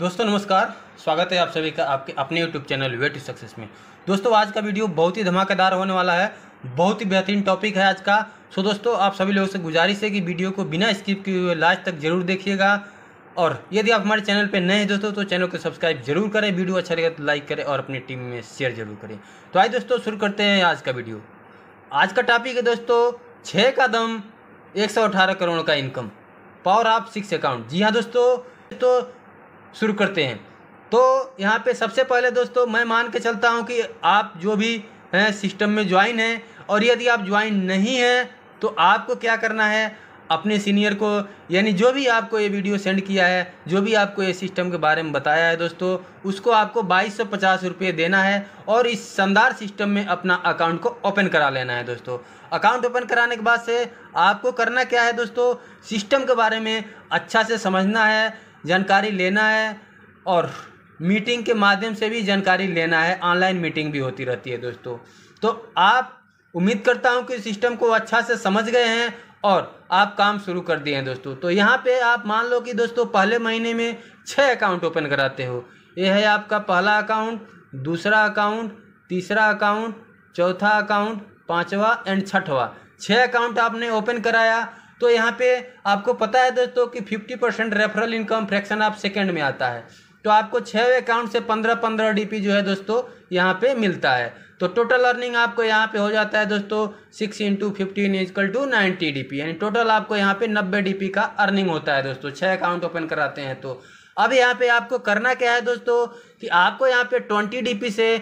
दोस्तों नमस्कार स्वागत है आप सभी का आपके अपने YouTube channel wait to success में दोस्तों आज का वीडियो बहुत ही धमाकेदार होने वाला है बहुत ही बेहतरीन टॉपिक है आज का सो दोस्तों आप सभी लोगों से गुजारिश है कि वीडियो को बिना स्किप किए हुए लास्ट तक जरूर देखिएगा और यदि आप हमारे चैनल पर नए हैं दोस्तों तो चैनल को सब्सक्राइब जरूर करें वीडियो अच्छा लगे तो लाइक करें और अपनी टीम में शेयर जरूर करें तो आइए दोस्तों शुरू करते हैं आज का वीडियो आज का टॉपिक है दोस्तों छः का दम एक करोड़ का income power of six account जी हाँ दोस्तों तो शुरू करते हैं तो यहाँ पे सबसे पहले दोस्तों मैं मान के चलता हूँ कि आप जो भी हैं सिस्टम में ज्वाइन हैं और यदि आप ज्वाइन नहीं हैं तो आपको क्या करना है अपने सीनियर को यानी जो भी आपको ये वीडियो सेंड किया है जो भी आपको ये सिस्टम के बारे में बताया है दोस्तों उसको आपको बाईस सौ पचास रुपये देना है और इस शानदार सिस्टम में अपना अकाउंट को ओपन करा लेना है दोस्तों अकाउंट ओपन कराने के बाद से आपको करना क्या है दोस्तों सिस्टम के बारे में अच्छा से समझना है जानकारी लेना है और मीटिंग के माध्यम से भी जानकारी लेना है ऑनलाइन मीटिंग भी होती रहती है दोस्तों तो आप उम्मीद करता हूँ कि सिस्टम को अच्छा से समझ गए हैं और आप काम शुरू कर दिए हैं दोस्तों तो यहाँ पे आप मान लो कि दोस्तों पहले महीने में छः अकाउंट ओपन कराते हो ये है आपका पहला अकाउंट दूसरा अकाउंट तीसरा अकाउंट चौथा अकाउंट पाँचवा एंड छठवा छः अकाउंट आपने ओपन कराया तो यहाँ पे आपको पता है दोस्तों कि 50 परसेंट रेफरल इनकम फ्रैक्शन आप सेकेंड में आता है तो आपको छः अकाउंट से पंद्रह पंद्रह डीपी जो है दोस्तों यहाँ पे मिलता है तो टोटल अर्निंग आपको यहाँ पे हो जाता है दोस्तों six into fifteen is equal to ninety D यानी टोटल आपको यहाँ पे नब्बे डी का अर्निंग होता है दोस्तों छः अकाउंट ओपन कराते हैं तो अब यहाँ पे आपको करना क्या है दोस्तों कि आपको यहाँ पे ट्वेंटी डी से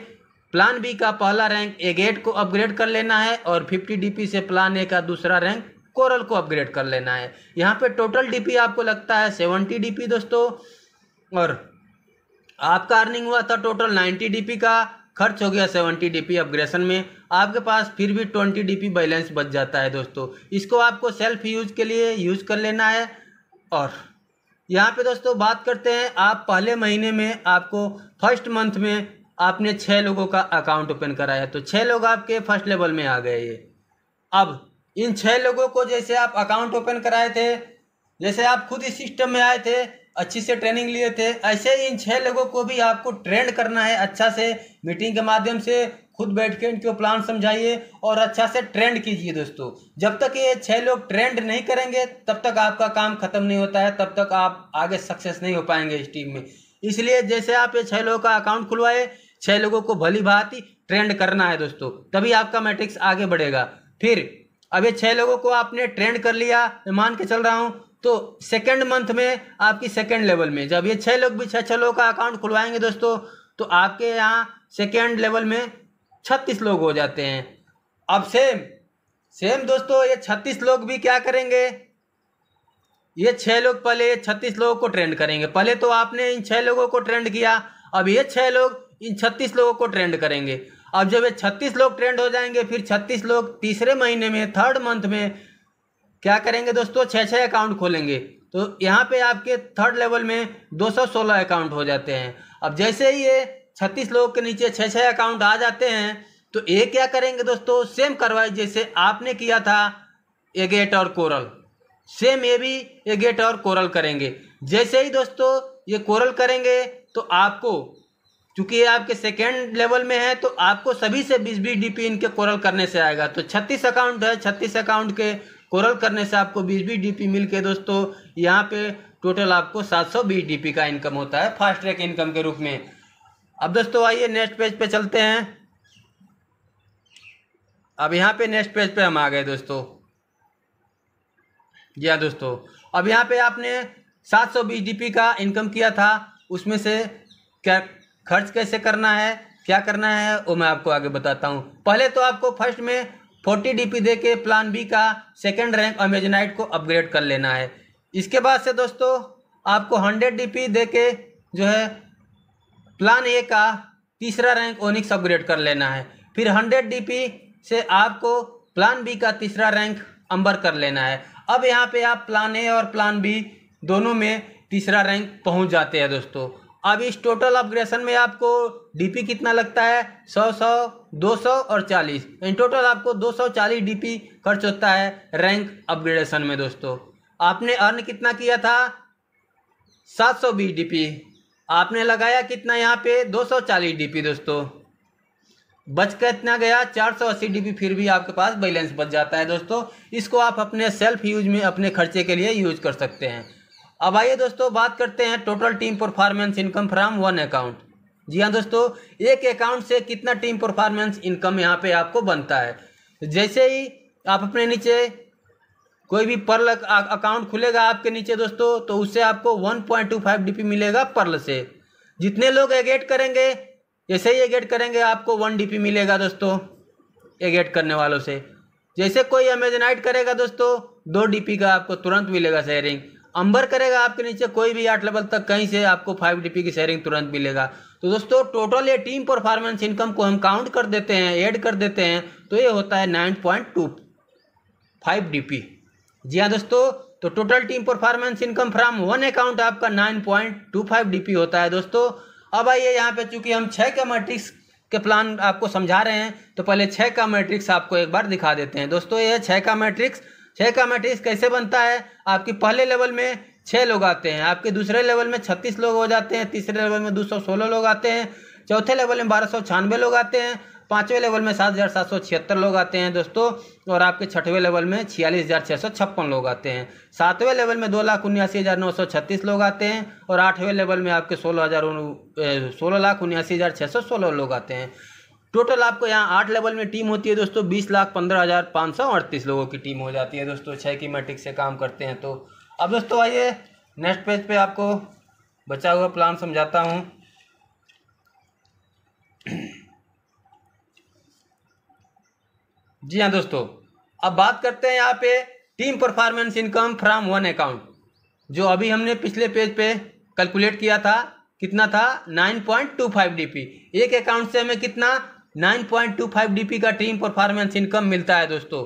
प्लान बी का पहला रैंक एगेट को अपग्रेड कर लेना है और फिफ्टी डी से प्लान ए का दूसरा रैंक कोरल को अपग्रेड कर लेना है यहाँ पे टोटल डीपी आपको लगता है सेवेंटी डीपी दोस्तों और आपका अर्निंग हुआ था टोटल नाइन्टी डीपी का खर्च हो गया सेवेंटी डीपी अपग्रेशन में आपके पास फिर भी ट्वेंटी डीपी बैलेंस बच जाता है दोस्तों इसको आपको सेल्फ यूज के लिए यूज कर लेना है और यहाँ पे दोस्तों बात करते हैं आप पहले महीने में आपको फर्स्ट मंथ में आपने छः लोगों का अकाउंट ओपन कराया तो छः लोग आपके फर्स्ट लेवल में आ गए ये अब इन छह लोगों को जैसे आप अकाउंट ओपन कराए थे जैसे आप खुद इस सिस्टम में आए थे अच्छी से ट्रेनिंग लिए थे ऐसे इन छह लोगों को भी आपको ट्रेंड करना है अच्छा से मीटिंग के माध्यम से खुद बैठ के इनको प्लान समझाइए और अच्छा से ट्रेंड कीजिए दोस्तों जब तक ये छह लोग ट्रेंड नहीं करेंगे तब तक आपका काम खत्म नहीं होता है तब तक आप आगे सक्सेस नहीं हो पाएंगे इस टीम में इसलिए जैसे आप ये छह लोगों का अकाउंट खुलवाए छह लोगों को भली भांति ट्रेंड करना है दोस्तों तभी आपका मैट्रिक्स आगे बढ़ेगा फिर अभी छः लोगों को आपने ट्रेंड कर लिया मैं मान के चल रहा हूँ तो सेकेंड मंथ में आपकी सेकेंड लेवल में जब ये छः लोग भी छः छः लोगों का अकाउंट खुलवाएंगे दोस्तों तो आपके यहाँ सेकेंड लेवल में छत्तीस लोग हो जाते हैं अब सेम सेम दोस्तों ये छत्तीस लोग भी क्या करेंगे ये छः लोग पहले ये छत्तीस लोगों को ट्रेंड करेंगे पहले तो आपने इन छः लोगों को ट्रेंड किया अब ये छः लोग इन छत्तीस लोगों को ट्रेंड करेंगे अब जब ये छत्तीस लोग ट्रेंड हो जाएंगे फिर छत्तीस लोग तीसरे महीने में थर्ड मंथ में क्या करेंगे दोस्तों छः छः अकाउंट खोलेंगे तो यहाँ पे आपके थर्ड लेवल में 216 अकाउंट हो जाते हैं अब जैसे ही ये छत्तीस लोगों के नीचे छः छः अकाउंट आ जाते हैं तो ये क्या करेंगे दोस्तों सेम करवाई जैसे आपने किया था एगेट और कोरल सेम ये भी एगेट और कोरल करेंगे जैसे ही दोस्तों ये कोरल करेंगे तो आपको चूंकि ये आपके सेकेंड लेवल में है तो आपको सभी से बीस बीस डी इनके कोरल करने से आएगा तो छत्तीस अकाउंट है छत्तीस अकाउंट के कोरल करने से आपको बीस बीस डी मिल के दोस्तों यहाँ पे टोटल आपको सात सौ बीस डी का इनकम होता है फास्ट ट्रैक इनकम के रूप में अब दोस्तों आइए नेक्स्ट पेज पे चलते हैं अब यहाँ पे नेक्स्ट पेज पे हम आ गए दोस्तों जी हाँ दोस्तों अब यहाँ पे आपने सात सौ का इनकम किया था उसमें से क्या खर्च कैसे करना है क्या करना है वो मैं आपको आगे बताता हूँ पहले तो आपको फर्स्ट में फोर्टी डीपी दे के प्लान बी का सेकेंड रैंक अमेजनाइट को अपग्रेड कर लेना है इसके बाद से दोस्तों आपको हंड्रेड डी दे के जो है प्लान ए का तीसरा रैंक ओनिक्स अपग्रेड कर लेना है फिर हंड्रेड डी से आपको प्लान बी का तीसरा रैंक अंबर कर लेना है अब यहाँ पे आप प्लान ए और प्लान बी दोनों में तीसरा रैंक पहुँच जाते हैं दोस्तों अब इस टोटल अपग्रेशन में आपको डीपी कितना लगता है सौ सौ दो सौ और चालीस इन टोटल आपको दो सौ चालीस डी खर्च होता है रैंक अपग्रेडेशन में दोस्तों आपने अर्न कितना किया था सात सौ बीस डी आपने लगाया कितना यहाँ पे दो सौ चालीस डी दोस्तों बच इतना गया चार सौ अस्सी डी फिर भी आपके पास बैलेंस बच जाता है दोस्तों इसको आप अपने सेल्फ यूज में अपने खर्चे के लिए यूज कर सकते हैं अब आइए दोस्तों बात करते हैं total team performance income from one account जी हाँ दोस्तों एक अकाउंट से कितना टीम परफॉर्मेंस इनकम यहाँ पे आपको बनता है जैसे ही आप अपने नीचे कोई भी पर्ल अकाउंट खुलेगा आपके नीचे दोस्तों तो उससे आपको 1.25 पी मिलेगा पर्ल से जितने लोग एगेट करेंगे जैसे ही एगेट करेंगे आपको वन पी मिलेगा दोस्तों एगेट करने वालों से जैसे कोई अमेजनाइट करेगा दोस्तों दो पी का आपको तुरंत मिलेगा शेयरिंग अंबर करेगा आपके नीचे कोई भी आठ लेवल तक कहीं से आपको फाइव डीपी की शेयरिंग तुरंत मिलेगा तो दोस्तों टोटल ये टीम परफॉर्मेंस इनकम को हम काउंट कर देते हैं ऐड कर देते हैं तो ये होता है nine point two five P जी हाँ दोस्तों तो total team performance income from one account आपका nine point two five D होता है दोस्तों अब आइए यहाँ पे चूंकि हम छः के मैट्रिक्स के प्लान आपको समझा रहे हैं तो पहले छः का मैट्रिक्स आपको एक बार दिखा देते हैं दोस्तों ये छः का मैट्रिक्स छः का मैट्रिक्स कैसे बनता है आपके पहले लेवल में छः लोग आते हैं आपके दूसरे लेवल में छत्तीस लोग हो जाते हैं तीसरे लेवल में दो सौ सोलह लोग आते हैं चौथे लेवल में बारह सौ छियानवे लोग आते हैं पाँचवें लेवल में सात हज़ार सात सौ छिहत्तर लोग आते हैं दोस्तों और आपके छठवें लेवल में छियालीस हज़ार छः सौ छप्पन लोग आते हैं सातवें लेवल में दो लाख उन्यासी हज़ार नौ सौ छत्तीस लोग आते हैं और आठवें लेवल में आपके सोलह हज़ार सोलह लाख उन्यासी हज़ार छः सौ सोलह लोग आते हैं टोटल आपको यहाँ आठ लेवल में टीम होती है दोस्तों बीस लाख पंद्रह हज़ार पाँच सौ अड़तीस लोगों की टीम हो जाती है दोस्तों छः की मैट्रिक से काम करते हैं तो अब दोस्तों आइए नेक्स्ट पेज पे आपको बचा हुआ प्लान समझाता हूँ जी हाँ दोस्तों अब बात करते हैं यहाँ पे team performance income from one account जो अभी हमने पिछले पेज पे कैलकुलेट किया था कितना था nine point two five DP एक अकाउंट से हमें कितना 9.25 डीपी का टीम परफॉर्मेंस इनकम मिलता है दोस्तों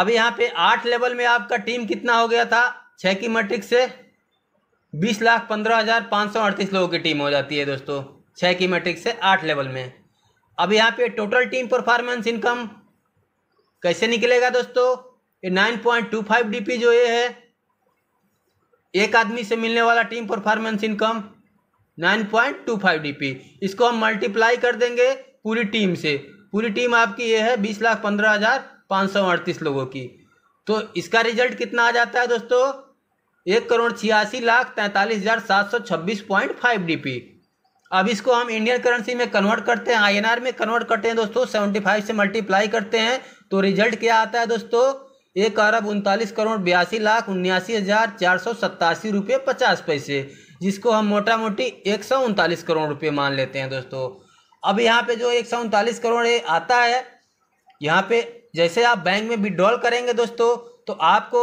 अब यहाँ पे आठ लेवल में आपका टीम कितना हो गया था छः की मैट्रिक से बीस लाख पंद्रह हज़ार पाँच सौ अड़तीस लोगों की टीम हो जाती है दोस्तों छः की मैट्रिक से आठ लेवल में अब यहाँ पे टोटल टीम परफॉर्मेंस इनकम कैसे निकलेगा दोस्तों ये nine point two five D जो ये है एक आदमी से मिलने वाला team performance income nine point two five D P इसको हम मल्टीप्लाई कर देंगे पूरी टीम से पूरी टीम आपकी ये है बीस लाख पंद्रह हज़ार पाँच सौ अड़तीस लोगों की तो इसका रिजल्ट कितना आ जाता है दोस्तों एक करोड़ छियासी लाख तैंतालीस हज़ार सात सौ छब्बीस पॉइंट फाइव डी पी अब इसको हम इंडियन करेंसी में कन्वर्ट करते हैं आईएनआर में कन्वर्ट करते हैं दोस्तों सेवेंटी फाइव से मल्टीप्लाई करते हैं तो रिजल्ट क्या आता है दोस्तों एक अरब उनतालीस करोड़ बयासी लाख उन्यासी हज़ार चार सौ सत्तासी रुपये पचास पैसे जिसको हम मोटा मोटी एक करोड़ रुपये मान लेते हैं दोस्तों अब यहाँ पे जो एक करोड़ आता है यहाँ पे जैसे आप बैंक में विड्रॉल करेंगे दोस्तों तो आपको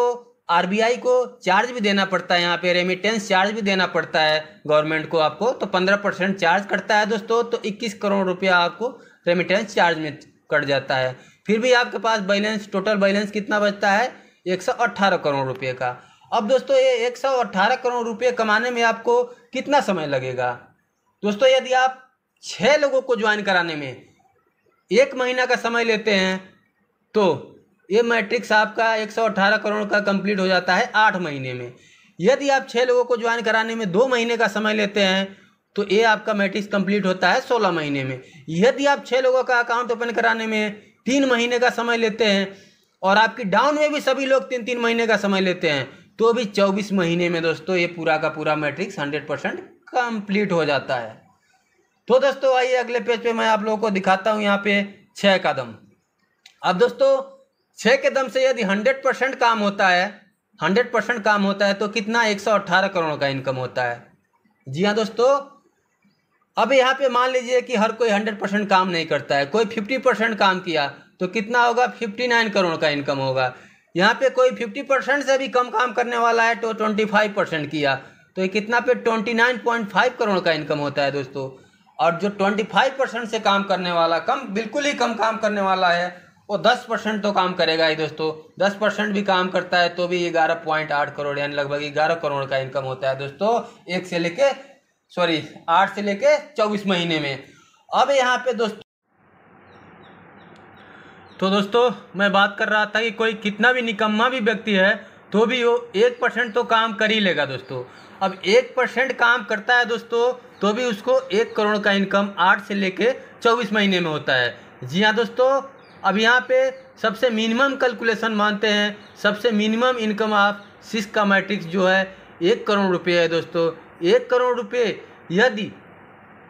आरबीआई को चार्ज भी देना पड़ता है यहाँ पे रेमिटेंस चार्ज भी देना पड़ता है गवर्नमेंट को आपको तो पंद्रह परसेंट चार्ज करता है दोस्तों तो इक्कीस करोड़ रुपया आपको रेमिटेंस चार्ज में कट जाता है फिर भी आपके पास बैलेंस टोटल बैलेंस कितना बचता है एक सौ अट्ठारह करोड़ रुपये का अब दोस्तों ये एक सौ अट्ठारह करोड़ रुपये कमाने में आपको कितना समय लगेगा दोस्तों यदि आप छः लोगों को ज्वाइन कराने में एक महीना का समय लेते हैं तो ये मैट्रिक्स आपका एक सौ अट्ठारह करोड़ का कंप्लीट हो जाता है आठ महीने में यदि आप छः लोगों को ज्वाइन कराने में दो महीने का समय लेते हैं तो ये आपका मैट्रिक्स कंप्लीट होता है सोलह महीने में यदि आप छः लोगों का अकाउंट ओपन कराने में तीन महीने का समय लेते हैं और आपकी डाउन में भी सभी लोग तीन तीन महीने का समय लेते हैं तो भी 24 महीने में दोस्तों ये पूरा का पूरा मैट्रिक्स 100 परसेंट कम्प्लीट हो जाता है तो दोस्तों आइए अगले पेज पे मैं आप लोगों को दिखाता हूँ यहाँ पे छः का दम अब दोस्तों छः के दम से यदि हंड्रेड परसेंट काम होता है हंड्रेड परसेंट काम होता है तो कितना एक सौ अट्ठारह करोड़ का इनकम होता है जी हाँ दोस्तों अब यहाँ पे मान लीजिए कि हर कोई हंड्रेड परसेंट काम नहीं करता है कोई फिफ्टी परसेंट काम किया तो कितना होगा फिफ्टी नाइन करोड़ का इनकम होगा यहाँ पे कोई फिफ्टी परसेंट से भी कम काम करने वाला है तो ट्वेंटी फाइव परसेंट किया तो ये कितना पे twenty nine point five crore का इनकम होता है दोस्तों और जो ट्वेंटी फाइव परसेंट से काम करने वाला कम बिल्कुल ही कम काम करने वाला है वो दस परसेंट तो काम करेगा ही दोस्तों दस परसेंट भी काम करता है तो भी ग्यारह पॉइंट आठ करोड़ यानी लगभग ग्यारह करोड़ का इनकम होता है दोस्तों एक से लेके सॉरी आठ से लेके चौबीस महीने में अब यहाँ पे दोस्तों तो दोस्तों मैं बात कर रहा था कि कोई कितना भी निकम्मा भी व्यक्ति है तो भी वो एक परसेंट तो काम कर ही लेगा दोस्तों अब एक परसेंट काम करता है दोस्तों तो भी उसको एक करोड़ का इनकम आठ से लेके चौबीस महीने में होता है जी हाँ दोस्तों अब यहाँ पे सबसे मिनिमम कैलकुलेशन मानते हैं सबसे मिनिमम इनकम ऑफ सिक्स का मैट्रिक्स जो है एक करोड़ रुपये है दोस्तों एक करोड़ रुपये यदि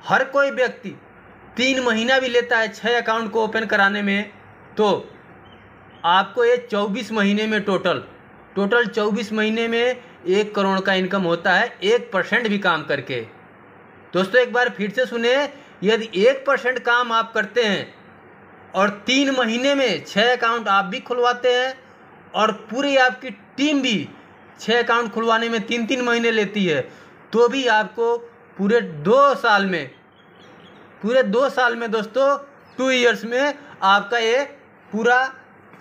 हर कोई व्यक्ति तीन महीना भी लेता है छः अकाउंट को ओपन कराने में तो आपको ये चौबीस महीने में टोटल टोटल चौबीस महीने में एक करोड़ का इनकम होता है एक परसेंट भी काम करके दोस्तों एक बार फिर से सुने यदि एक परसेंट काम आप करते हैं और तीन महीने में छः अकाउंट आप भी खुलवाते हैं और पूरी आपकी टीम भी छः अकाउंट खुलवाने में तीन तीन महीने लेती है तो भी आपको पूरे दो साल में पूरे दो साल में दोस्तों टू इयर्स में आपका ये पूरा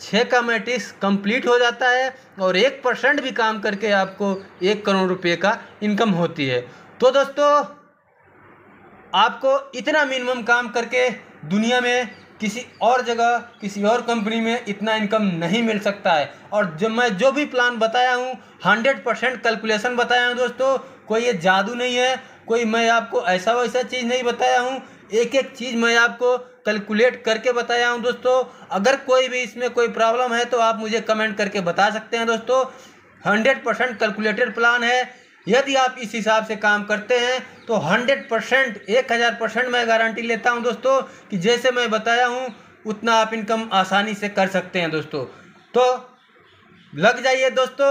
छः का मैट्रिक्स कंप्लीट हो जाता है और एक परसेंट भी काम करके आपको एक करोड़ रुपए का इनकम होती है तो दोस्तों आपको इतना मिनिमम काम करके दुनिया में किसी और जगह किसी और कंपनी में इतना इनकम नहीं मिल सकता है और जब मैं जो भी प्लान बताया हूँ हंड्रेड परसेंट कैलकुलेसन बताया हूँ दोस्तों कोई ये जादू नहीं है कोई मैं आपको ऐसा वैसा चीज़ नहीं बताया हूँ एक एक चीज़ मैं आपको कैलकुलेट करके बताया हूँ दोस्तों अगर कोई भी इसमें कोई प्रॉब्लम है तो आप मुझे कमेंट करके बता सकते हैं दोस्तों हंड्रेड परसेंट कैलकुलेटेड प्लान है यदि आप इस हिसाब से काम करते हैं तो हंड्रेड परसेंट एक हज़ार परसेंट मैं गारंटी लेता हूँ दोस्तों कि जैसे मैं बताया हूँ उतना आप इनकम आसानी से कर सकते हैं दोस्तों तो लग जाइए दोस्तों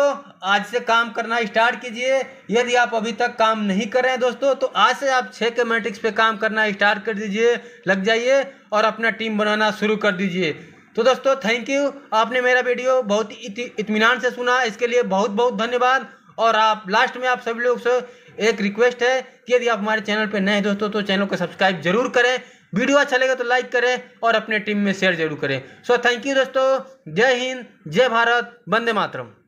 आज से काम करना स्टार्ट कीजिए यदि आप अभी तक काम नहीं कर रहे हैं दोस्तों तो आज से आप छः के मैट्रिक्स पे काम करना स्टार्ट कर दीजिए लग जाइए और अपना टीम बनाना शुरू कर दीजिए तो दोस्तों थैंक यू आपने मेरा वीडियो बहुत ही इतमान से सुना इसके लिए बहुत बहुत धन्यवाद और आप लास्ट में आप सभी लोग से एक रिक्वेस्ट है कि यदि आप हमारे चैनल पर नए हैं दोस्तों तो चैनल को सब्सक्राइब जरूर करें वीडियो अच्छा लगे तो लाइक करें और अपने टीम में शेयर जरूर करें सो थैंक यू दोस्तों जय हिंद जय भारत वंदे मातरम